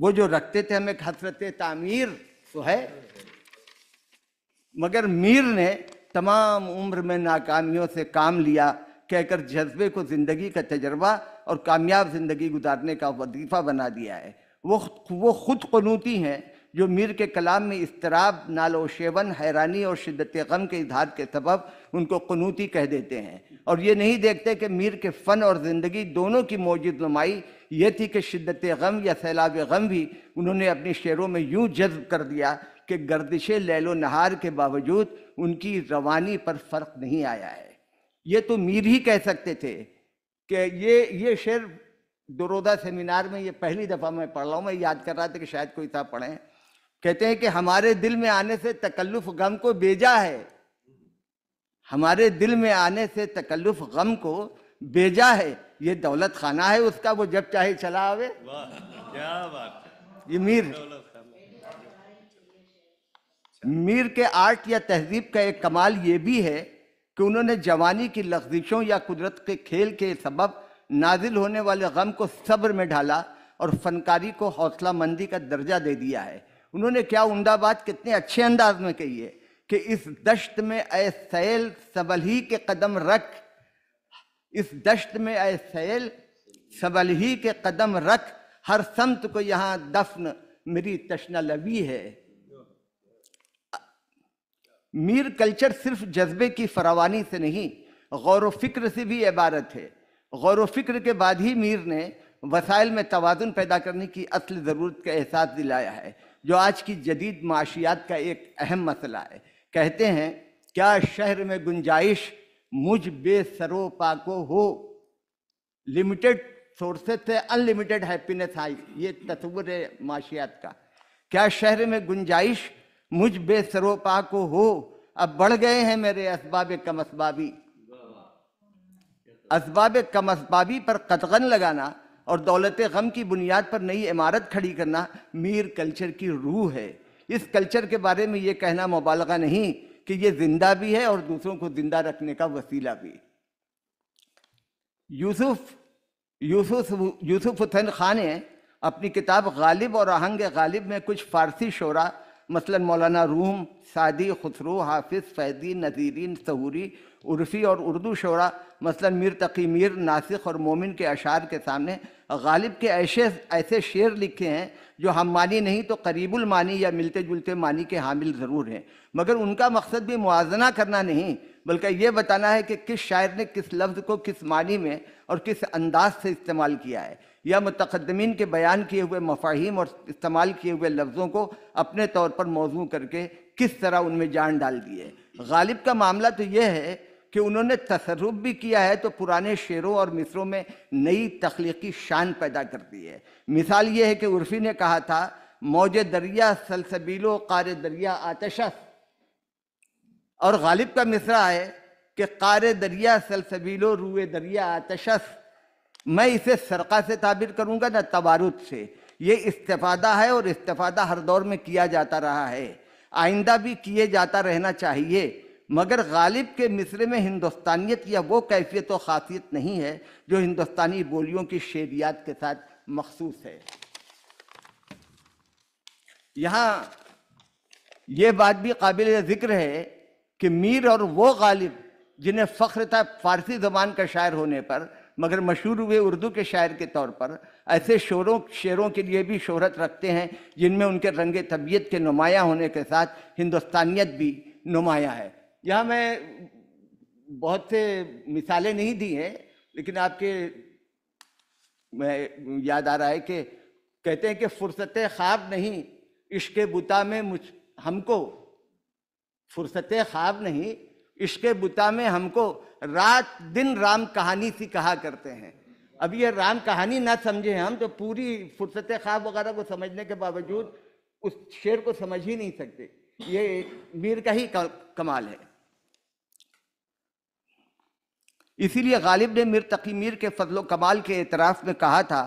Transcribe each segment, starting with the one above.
वो जो रखते थे हमें हसरत तामीर तो है मगर मीर ने तमाम उम्र में नाकामियों से काम लिया कहकर जज्बे को ज़िंदगी का तजर्बा और कामयाब ज़िंदगी गुजारने का वजीफ़ा बना दिया है वो वो खुद कनूती हैं जो मीर के कलाम में इसतराब नालोशेवन हैरानी और शिदत गम के इजहार के सबब उनको कनूती कह देते हैं और ये नहीं देखते कि मीर के फ़न और ज़िंदगी दोनों की मौजूद नुमाई ये थी कि शिद्दत गम या सैलाब गम भी उन्होंने अपने शेरों में यूँ जज्ब कर दिया कि गर्दिश लैलो नहार के बावजूद उनकी रवानी पर फ़र्क नहीं आया है ये तो मीर ही कह सकते थे कि ये ये शेर दरोदा सेमिनार में ये पहली दफ़ा मैं पढ़ रहा हूँ मैं याद कर रहा था कि शायद कोई साहब पढ़ें कहते हैं कि हमारे दिल में आने से तकल्लुफ़ गम को बेजा है हमारे दिल में आने से तकल्लुफ गम को बेजा है ये दौलत खाना है उसका वो जब चाहे चला आवे क्या बात ये मीर मीर के आर्ट या तहजीब का एक कमाल ये भी है कि उन्होंने जवानी की लफ्जिशों या कुदरत के खेल के सबब नाजिल होने वाले गम को सब्र में ढाला और फनकारी को हौसला मंदी का दर्जा दे दिया है उन्होंने क्या उमदाबाद कितने अच्छे अंदाज में कही है कि इस दश्त में ए सैल सबल ही के कदम रख इस दश्त में ए सैल सबल ही के कदम रख हर समत को यहाँ दफन मेरी तशना लवी है मीर कल्चर सिर्फ जज्बे की फरावानी से नहीं गौर फिक्र से भी इबारत है गौर फिक्र के बाद ही मीर ने वसाइल में तोज़ुन पैदा करने की असल ज़रूरत का एहसास दिलाया है जो आज की जदीद माशियात का एक अहम मसला है कहते हैं क्या शहर में गुंजाइश मुझ बेसरो पाको हो लिमिटेड सोर्सेस से अनलिमिटेड हैप्पीनेस आई ये तस्वुर है माशियात का क्या शहर में गुंजाइश मुझ बेसरोपा को हो अब बढ़ गए हैं मेरे इसबाब कम असबाबी इसबाब कम असबाबी पर कतगन लगाना और दौलत गम की बुनियाद पर नई इमारत खड़ी करना मीर कल्चर की रूह है इस कल्चर के बारे में ये कहना मुबालगा नहीं कि ये जिंदा भी है और दूसरों को जिंदा रखने का वसीला भी यूसुफ यूसुफ यूसुफ हुसैन खान ने अपनी किताब गालिब और आहंग गालिब में कुछ फारसी शोरा मसला मौलाना रूम सादी खसरू हाफिज फैदी नज़ीरिन सहूरी उर्फ़ी और उर्दू शोरा मसला मीर तकी मीर नासिक और मोमिन के अशार के सामने गालिब के ऐसे ऐसे शेर लिखे हैं जो हम मानी नहीं तो करीबुल मानी या मिलते जुलते मानी के हामिल ज़रूर हैं मगर उनका मकसद भी मुआजना करना नहीं बल्कि ये बताना है कि किस शायर ने किस लफ्ज़ को किस मानी में और किस अंदाज से इस्तेमाल किया है या मुतकदमीन के बयान किए हुए मफाहिम और इस्तेमाल किए हुए लफ्ज़ों को अपने तौर पर मौजू करके किस तरह उनमें जान डाल दी है गालिब का मामला तो यह है कि उन्होंने तसरुफ भी किया है तो पुराने शेरों और मिसरों में नई तख्लीकी शान पैदा कर दी है मिसाल ये है कि उर्फी ने कहा था मौज दरिया सलसबीलो कार दरिया आतशस और गालिब का मिसरा है कि कार दरिया सलसबीलो रूए दरिया आतशस मैं इसे सरका से ताबिर करूँगा न तबारुद से ये इस्ता है और इस्ता हर दौर में किया जाता रहा है आइंदा भी किए जाता रहना चाहिए मगर गालिब के मिसरे में हिंदुस्तानियत या वो कैफियत व खासियत नहीं है जो हिंदुस्तानी बोलियों की शेरियात के साथ मखसूस है यहाँ ये बात भी काबिल ज़िक्र है कि मीर और वो गालिब जिन्हें फ़ख्र था फारसी ज़बान का शायर होने पर मगर मशहूर हुए उर्दू के शायर के तौर पर ऐसे शोरों शेरों के लिए भी शोहरत रखते हैं जिनमें उनके रंग तबीयत के नुमाया होने के साथ हिंदुस्तानियत भी नुमाया है यह मैं बहुत से मिसालें नहीं दी हैं लेकिन आपके मैं याद आ रहा है कि कहते हैं कि फुर्सत ख्वाब नहीं इश्क बुता में मुझ हमको फुर्सत ख्वाब नहीं इश्क बुता में हमको रात दिन राम कहानी सी कहा करते हैं अब ये राम कहानी ना समझे हम तो पूरी फुर्सत ख्वाब वगैरह को समझने के बावजूद उस शेर को समझ ही नहीं सकते ये मीर का ही कमाल है इसीलिए गालिब ने मीर तकी मीर के फजलो कमाल के एतराफ़ में कहा था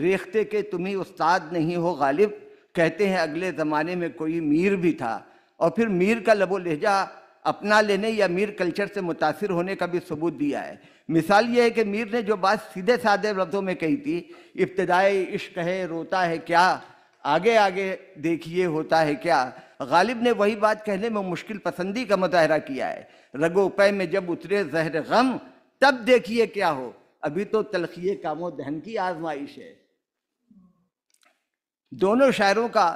रेखते के तुम्ही उस्ताद नहीं हो गालिब कहते हैं अगले ज़माने में कोई मीर भी था और फिर मीर का लबो लहजा अपना लेने या मीर कल्चर से मुतासर होने का भी सबूत दिया है मिसाल यह है कि मीर ने जो बात सीधे साधे लफ्ज़ों में कही थी इब्तदाई इश्क है रोता है क्या आगे आगे देखिए होता है क्या गालिब ने वही बात कहने में मुश्किल पसंदी का मुजाहरा किया है रगोपे में जब उतरे जहर गम तब देखिए क्या हो अभी तो तलखिए कामो दहन की आजमाइश है दोनों शायरों का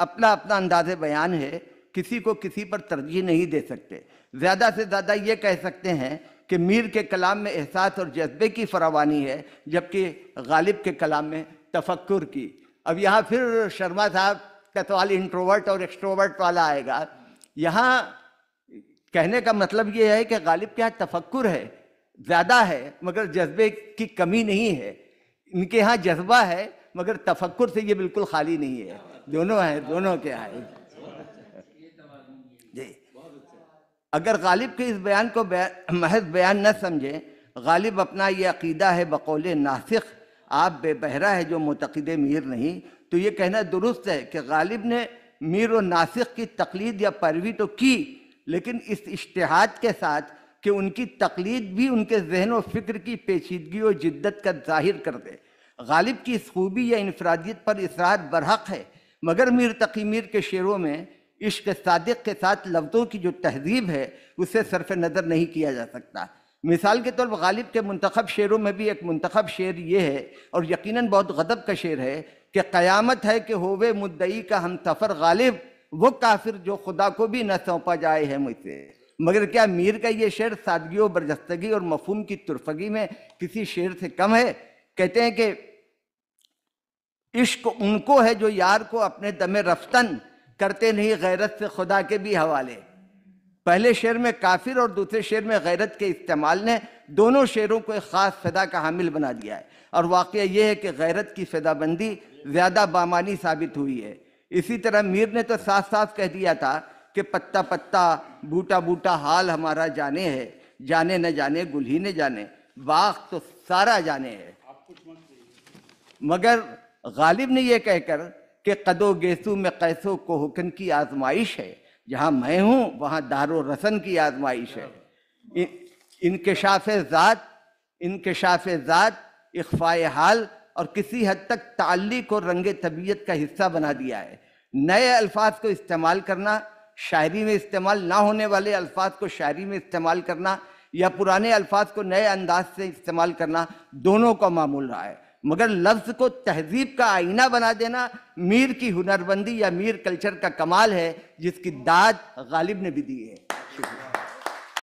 अपना अपना अंदाज बयान है किसी को किसी पर तरजीह नहीं दे सकते ज़्यादा से ज़्यादा ये कह सकते हैं कि मीर के कलाम में एहसास और जज्बे की फरावानी है जबकि गालिब के कलाम में तफक्र की अब यहाँ फिर शर्मा साहब का सवाल इंट्रोवर्ट और एक्सट्रोवर्ट वाला आएगा यहाँ कहने का मतलब ये है कि गालिब के यहाँ तफक्र है ज़्यादा है मगर जज्बे की कमी नहीं है इनके यहाँ जज्बा है मगर तफक्र से ये बिल्कुल खाली नहीं है दोनों हैं दोनों के यहाँ अगर गालिब के इस बयान को बया, महज बयान न समझें गालिब अपना ये अकीदा है बकौल नासिक आप बेबहरा है जो मतकद मीर नहीं तो ये कहना दुरुस्त है कि गालिब ने मीर व नासिक की तकलीद या पैरवी तो की लेकिन इस इश्तहाद के साथ कि उनकी तकलीद भी उनके जहन व फिक्र की पेचीदगी और जिद्दत का जाहिर कर दे गालिब की इस खूबी या इनफरादियत पर इसरार बरहक है मगर मीर तकी मीर के शेरों में इश्क सादिक के साथ लफ्ज़ों की जो तहजीब है उसे सरफ नज़र नहीं किया जा सकता मिसाल के तौर पर गालिब के मंतखब शेरों में भी एक मंतखब शेर ये है और यकीनन बहुत गदब का शेर है कि क़यामत है कि होवे मुद्दई का हम सफ़र गालिब वो काफिर जो खुदा को भी न सौंपा जाए है मुझसे मगर क्या मीर का ये शेर सादगी और बरजस्तगी और मफहम की तुरफगी में किसी शेर से कम है कहते हैं कि इश्क उनको है जो यार को अपने दमे रफ्तन करते नहीं गैरत से खुदा के भी हवाले पहले शेर में काफिर और दूसरे शेर में गैरत के इस्तेमाल ने दोनों शेरों को एक ख़ास फदा का हामिल बना दिया है और वाक़ यह है कि गैरत की फदाबंदी ज़्यादा बामानी साबित हुई है इसी तरह मीर ने तो साफ साफ कह दिया था कि पत्ता पत्ता बूटा बूटा हाल हमारा जाने है जाने न जाने गुल ही न जाने बाग तो सारा जाने है मगर गालिब ने यह कह कहकर कि कदो गेसु में कैसो को हुक्न की आजमाइश है जहाँ मैं हूँ वहाँ दारो रसन की आजमाइश है इन, इनकशाफ ज़ात इनकशाफ ज़ात इख्फा हाल और किसी हद तक ताली और रंग तबीयत का हिस्सा बना दिया है नए अल्फाज को इस्तेमाल करना शायरी में इस्तेमाल ना होने वाले अल्फाज को शायरी में इस्तेमाल करना या पुराने अल्फाज को नए अंदाज से इस्तेमाल करना दोनों का मामूल रहा है मगर लफ्ज को तहजीब का आईना बना देना मीर की हुनरबंदी या मीर कल्चर का कमाल है जिसकी दाद गालिब ने भी दी है